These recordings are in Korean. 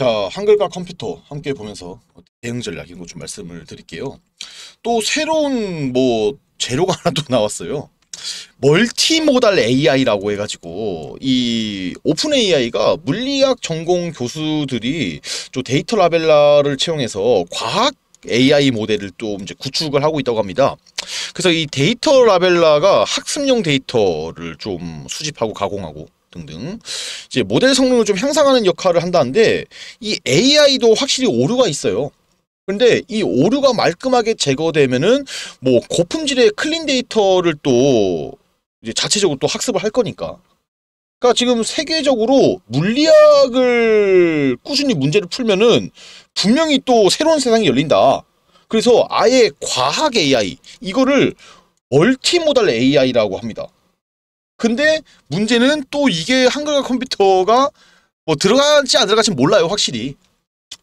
자 한글과 컴퓨터 함께 보면서 대응 전략 인런거좀 말씀을 드릴게요. 또 새로운 뭐 재료가 하나 또 나왔어요. 멀티모달 AI라고 해가지고 이 오픈 AI가 물리학 전공 교수들이 저 데이터 라벨라를 채용해서 과학 AI 모델을 또 이제 구축을 하고 있다고 합니다. 그래서 이 데이터 라벨라가 학습용 데이터를 좀 수집하고 가공하고 등등. 이제 모델 성능을 좀 향상하는 역할을 한다는데 이 AI도 확실히 오류가 있어요. 근데 이 오류가 말끔하게 제거되면은 뭐 고품질의 클린 데이터를 또 이제 자체적으로 또 학습을 할 거니까. 그러니까 지금 세계적으로 물리학을 꾸준히 문제를 풀면은 분명히 또 새로운 세상이 열린다. 그래서 아예 과학 AI 이거를 멀티모달 AI라고 합니다. 근데 문제는 또 이게 한글화 컴퓨터가 뭐 들어갈지 안 들어갈지 몰라요 확실히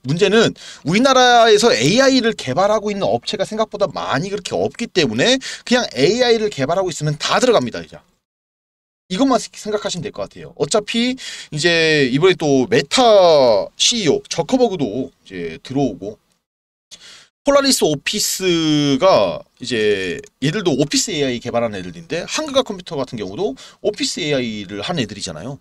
문제는 우리나라에서 AI를 개발하고 있는 업체가 생각보다 많이 그렇게 없기 때문에 그냥 AI를 개발하고 있으면 다 들어갑니다 이제 이것만 생각하시면 될 것 같아요 어차피 이제 이번에 또 메타 CEO 저커버그도 이제 들어오고 폴라리스 오피스가 이제 얘들도 오피스 AI 개발한 애들인데 한글과 컴퓨터 같은 경우도 오피스 AI를 한 애들이잖아요.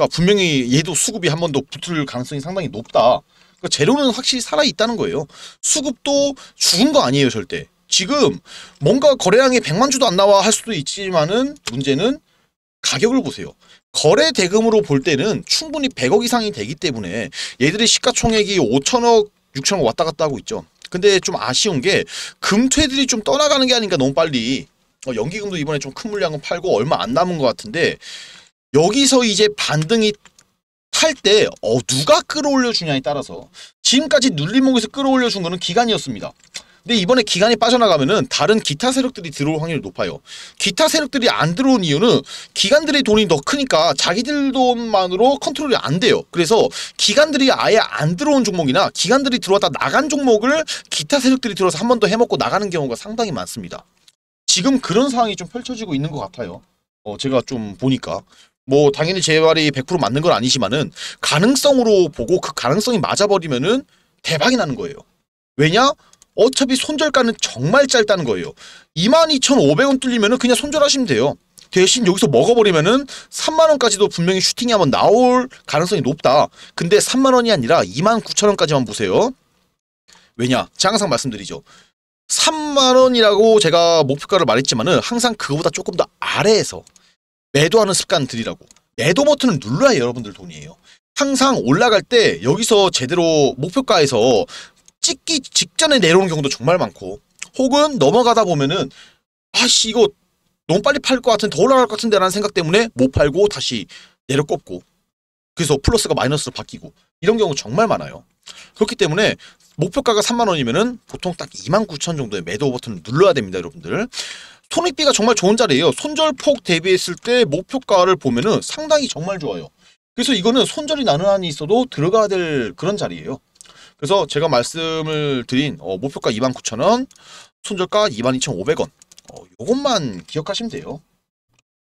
그러니까 분명히 얘도 수급이 한 번 더 붙을 가능성이 상당히 높다. 그러니까 재료는 확실히 살아있다는 거예요. 수급도 죽은 거 아니에요 절대. 지금 뭔가 거래량이 100만 주도 안 나와 할 수도 있지만은 문제는 가격을 보세요. 거래 대금으로 볼 때는 충분히 100억 이상이 되기 때문에 얘들의 시가총액이 5천억 6천원 왔다 갔다 하고 있죠. 근데 좀 아쉬운 게 금퇴들이 좀 떠나가는 게 아닌가 너무 빨리 어, 연기금도 이번에 좀 큰 물량은 팔고 얼마 안 남은 것 같은데 여기서 이제 반등이 탈때 어, 누가 끌어올려주냐에 따라서 지금까지 눌림목에서 끌어올려준 거는 기간이었습니다. 근데 이번에 기간이 빠져나가면은 다른 기타 세력들이 들어올 확률이 높아요. 기타 세력들이 안 들어온 이유는 기관들의 돈이 더 크니까 자기들 돈만으로 컨트롤이 안 돼요. 그래서 기관들이 아예 안 들어온 종목이나 기관들이 들어왔다 나간 종목을 기타 세력들이 들어서 한 번 더 해먹고 나가는 경우가 상당히 많습니다. 지금 그런 상황이 좀 펼쳐지고 있는 것 같아요. 어, 제가 좀 보니까. 뭐 당연히 제 말이 100% 맞는 건 아니지만은 가능성으로 보고 그 가능성이 맞아버리면은 대박이 나는 거예요. 왜냐? 어차피 손절가는 정말 짧다는 거예요. 22,500원 뚫리면 그냥 손절하시면 돼요. 대신 여기서 먹어버리면은 3만원까지도 분명히 슈팅이 한번 나올 가능성이 높다. 근데 3만원이 아니라 29,000원까지만 보세요. 왜냐? 제가 항상 말씀드리죠. 3만원이라고 제가 목표가를 말했지만은 항상 그거보다 조금 더 아래에서 매도하는 습관 들이라고. 매도 버튼을 눌러야 여러분들 돈이에요. 항상 올라갈 때 여기서 제대로 목표가에서 찍기 직전에 내려오는 경우도 정말 많고 혹은 넘어가다 보면은 아씨 이거 너무 빨리 팔 것 같은 더 올라갈 것 같은데 라는 생각 때문에 못 팔고 다시 내려 꼽고 그래서 플러스가 마이너스로 바뀌고 이런 경우 정말 많아요. 그렇기 때문에 목표가가 3만원이면은 보통 딱 2만 9천 정도의 매도 버튼을 눌러야 됩니다 여러분들 손익비가 정말 좋은 자리예요 손절폭 대비했을 때 목표가를 보면은 상당히 정말 좋아요 그래서 이거는 손절이 나는 한이 있어도 들어가야 될 그런 자리예요 그래서 제가 말씀을 드린 어, 목표가 29,000원, 손절가 22,500원 어, 이것만 기억하시면 돼요.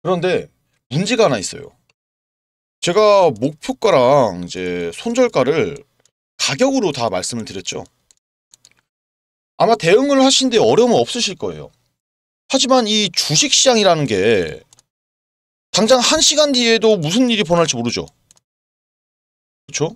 그런데 문제가 하나 있어요. 제가 목표가랑 이제 손절가를 가격으로 다 말씀을 드렸죠. 아마 대응을 하신데 어려움은 없으실 거예요. 하지만 이 주식시장이라는 게 당장 한시간 뒤에도 무슨 일이 벌어날지 모르죠. 그렇죠?